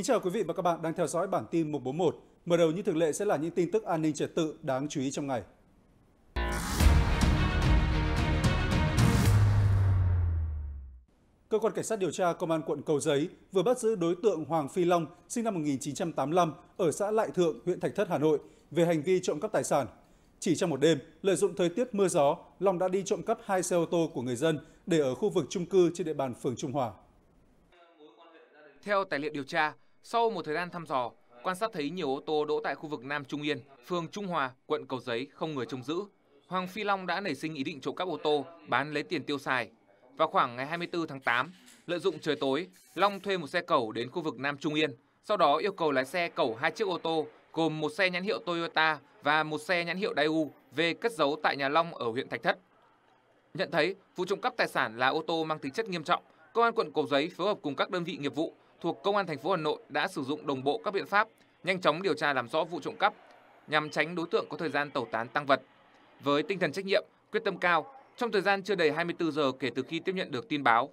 Kính chào quý vị và các bạn đang theo dõi bản tin 141. Mở đầu như thường lệ sẽ là những tin tức an ninh trật tự đáng chú ý trong ngày. Cơ quan Cảnh sát điều tra Công an quận Cầu Giấy vừa bắt giữ đối tượng Hoàng Phi Long, sinh năm 1985, ở xã Lại Thượng, huyện Thạch Thất, Hà Nội, về hành vi trộm cắp tài sản. Chỉ trong một đêm, lợi dụng thời tiết mưa gió, Long đã đi trộm cắp hai xe ô tô của người dân để ở khu vực trung cư trên địa bàn phường Trung Hòa. Theo tài liệu điều tra, sau một thời gian thăm dò, quan sát thấy nhiều ô tô đỗ tại khu vực Nam Trung Yên, phường Trung Hòa, quận Cầu Giấy không người trông giữ. Hoàng Phi Long đã nảy sinh ý định trộm cắp ô tô, bán lấy tiền tiêu xài. Vào khoảng ngày 24 tháng 8, lợi dụng trời tối, Long thuê một xe cẩu đến khu vực Nam Trung Yên, sau đó yêu cầu lái xe cẩu hai chiếc ô tô gồm một xe nhãn hiệu Toyota và một xe nhãn hiệu Daewoo về cất giấu tại nhà Long ở huyện Thạch Thất. Nhận thấy vụ trộm cắp tài sản là ô tô mang tính chất nghiêm trọng, công an quận Cầu Giấy phối hợp cùng các đơn vị nghiệp vụ thuộc Công an thành phố Hà Nội đã sử dụng đồng bộ các biện pháp nhanh chóng điều tra làm rõ vụ trộm cắp nhằm tránh đối tượng có thời gian tẩu tán tăng vật. Với tinh thần trách nhiệm, quyết tâm cao, trong thời gian chưa đầy 24 giờ kể từ khi tiếp nhận được tin báo,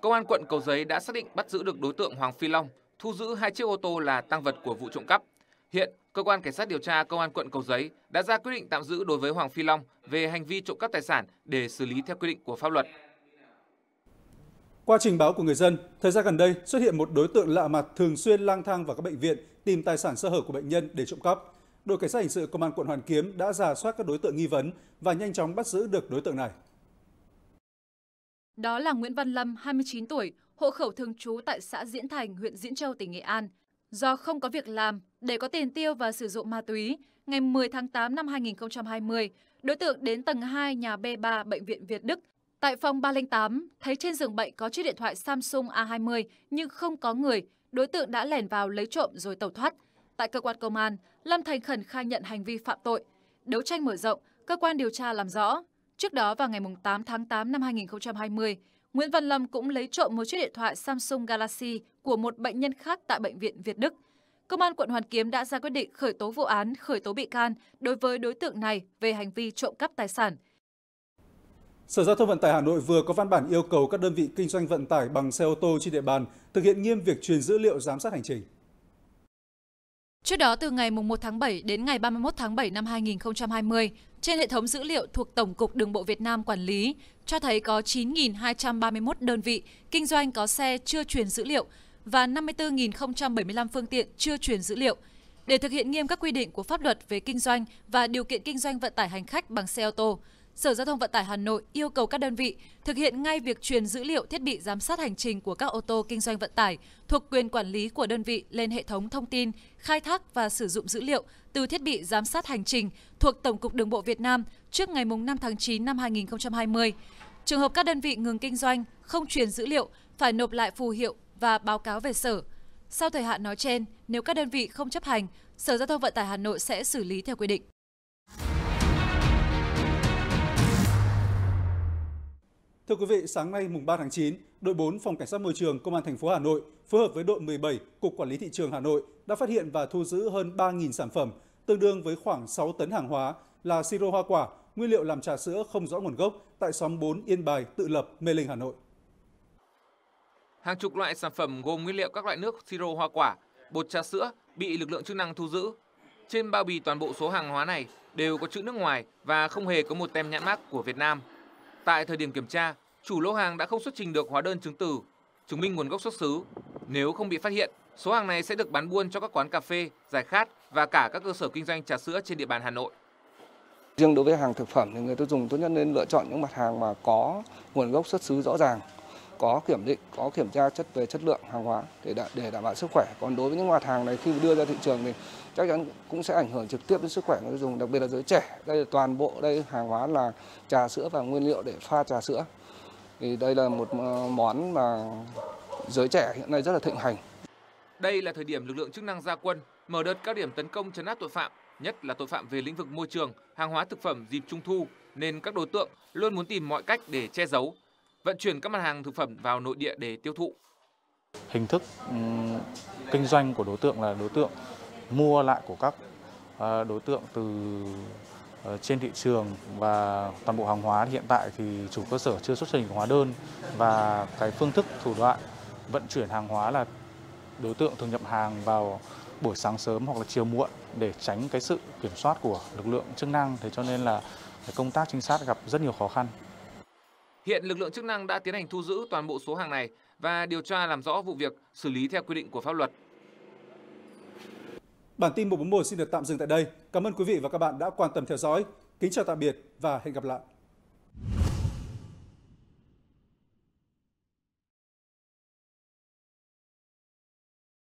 Công an quận Cầu Giấy đã xác định bắt giữ được đối tượng Hoàng Phi Long, thu giữ hai chiếc ô tô là tăng vật của vụ trộm cắp. Hiện, cơ quan cảnh sát điều tra công an quận Cầu Giấy đã ra quyết định tạm giữ đối với Hoàng Phi Long về hành vi trộm cắp tài sản để xử lý theo quy định của pháp luật. Qua trình báo của người dân, thời gian gần đây xuất hiện một đối tượng lạ mặt thường xuyên lang thang vào các bệnh viện tìm tài sản sơ hở của bệnh nhân để trộm cắp. Đội cảnh sát hình sự công an quận Hoàn Kiếm đã giả soát các đối tượng nghi vấn và nhanh chóng bắt giữ được đối tượng này. Đó là Nguyễn Văn Lâm, 29 tuổi, hộ khẩu thường trú tại xã Diễn Thành, huyện Diễn Châu, tỉnh Nghệ An. Do không có việc làm, để có tiền tiêu và sử dụng ma túy, ngày 10 tháng 8 năm 2020, đối tượng đến tầng 2 nhà B3 Bệnh viện Việt Đức Tại phòng 308, thấy trên giường bệnh có chiếc điện thoại Samsung A20 nhưng không có người, đối tượng đã lẻn vào lấy trộm rồi tẩu thoát. Tại cơ quan công an, Lâm Thành Khẩn khai nhận hành vi phạm tội. Đấu tranh mở rộng, cơ quan điều tra làm rõ. Trước đó vào ngày 8 tháng 8 năm 2020, Nguyễn Văn Lâm cũng lấy trộm một chiếc điện thoại Samsung Galaxy của một bệnh nhân khác tại Bệnh viện Việt Đức. Công an quận Hoàn Kiếm đã ra quyết định khởi tố vụ án, khởi tố bị can đối với đối tượng này về hành vi trộm cắp tài sản – Sở Giao thông Vận tải Hà Nội vừa có văn bản yêu cầu các đơn vị kinh doanh vận tải bằng xe ô tô trên địa bàn thực hiện nghiêm việc truyền dữ liệu giám sát hành trình. Trước đó, từ ngày 1 tháng 7 đến ngày 31 tháng 7 năm 2020, trên hệ thống dữ liệu thuộc Tổng cục Đường bộ Việt Nam quản lý, cho thấy có 9.231 đơn vị kinh doanh có xe chưa truyền dữ liệu và 54.075 phương tiện chưa truyền dữ liệu. Để thực hiện nghiêm các quy định của pháp luật về kinh doanh và điều kiện kinh doanh vận tải hành khách bằng xe ô tô, Sở Giao thông Vận tải Hà Nội yêu cầu các đơn vị thực hiện ngay việc truyền dữ liệu thiết bị giám sát hành trình của các ô tô kinh doanh vận tải thuộc quyền quản lý của đơn vị lên hệ thống thông tin, khai thác và sử dụng dữ liệu từ thiết bị giám sát hành trình thuộc Tổng cục Đường bộ Việt Nam trước ngày 5 tháng 9 năm 2020. Trường hợp các đơn vị ngừng kinh doanh, không truyền dữ liệu, phải nộp lại phù hiệu và báo cáo về sở. Sau thời hạn nói trên, nếu các đơn vị không chấp hành, Sở Giao thông Vận tải Hà Nội sẽ xử lý theo quy định. Thưa quý vị, sáng nay mùng 3 tháng 9, đội 4 phòng cảnh sát môi trường công an thành phố Hà Nội phối hợp với đội 17 cục quản lý thị trường Hà Nội đã phát hiện và thu giữ hơn 3.000 sản phẩm tương đương với khoảng 6 tấn hàng hóa là siro hoa quả, nguyên liệu làm trà sữa không rõ nguồn gốc tại xóm 4 Yên Bài, Tự Lập, Mê Linh, Hà Nội. Hàng chục loại sản phẩm gồm nguyên liệu các loại nước siro hoa quả, bột trà sữa bị lực lượng chức năng thu giữ. Trên bao bì toàn bộ số hàng hóa này đều có chữ nước ngoài và không hề có một tem nhãn mác của Việt Nam. Tại thời điểm kiểm tra, chủ lô hàng đã không xuất trình được hóa đơn chứng từ, chứng minh nguồn gốc xuất xứ. Nếu không bị phát hiện, số hàng này sẽ được bán buôn cho các quán cà phê, giải khát và cả các cơ sở kinh doanh trà sữa trên địa bàn Hà Nội. Riêng đối với hàng thực phẩm thì người tiêu dùng tốt nhất nên lựa chọn những mặt hàng mà có nguồn gốc xuất xứ rõ ràng, có kiểm định, có kiểm tra chất về chất lượng hàng hóa để đảm, để đảm bảo sức khỏe. Còn đối với những mặt hàng này khi đưa ra thị trường thì chắc chắn cũng sẽ ảnh hưởng trực tiếp đến sức khỏe người dùng, đặc biệt là giới trẻ. Đây là toàn bộ đây hàng hóa là trà sữa và nguyên liệu để pha trà sữa. Thì đây là một ờ, món mà giới trẻ hiện nay rất là thịnh hành. Đây là thời điểm lực lượng chức năng ra quân, mở đợt cao điểm tấn công chấn áp tội phạm, nhất là tội phạm về lĩnh vực môi trường, hàng hóa thực phẩm dịp trung thu, nên các đối tượng luôn muốn tìm mọi cách để che giấu, vận chuyển các mặt hàng thực phẩm vào nội địa để tiêu thụ. Hình thức ừ, kinh doanh của đối tượng là đối tượng mua lại của các ờ, đối tượng từ ờ, trên thị trường và toàn bộ hàng hóa hiện tại thì chủ cơ sở chưa xuất trình hóa đơn và cái phương thức thủ đoạn vận chuyển hàng hóa là đối tượng thường nhập hàng vào buổi sáng sớm hoặc là chiều muộn để tránh cái sự kiểm soát của lực lượng chức năng thế cho nên là công tác trinh sát gặp rất nhiều khó khăn. Hiện lực lượng chức năng đã tiến hành thu giữ toàn bộ số hàng này và điều tra làm rõ vụ việc, xử lý theo quy định của pháp luật. Bản tin 141 xin được tạm dừng tại đây. Cảm ơn quý vị và các bạn đã quan tâm theo dõi. Kính chào tạm biệt và hẹn gặp lại.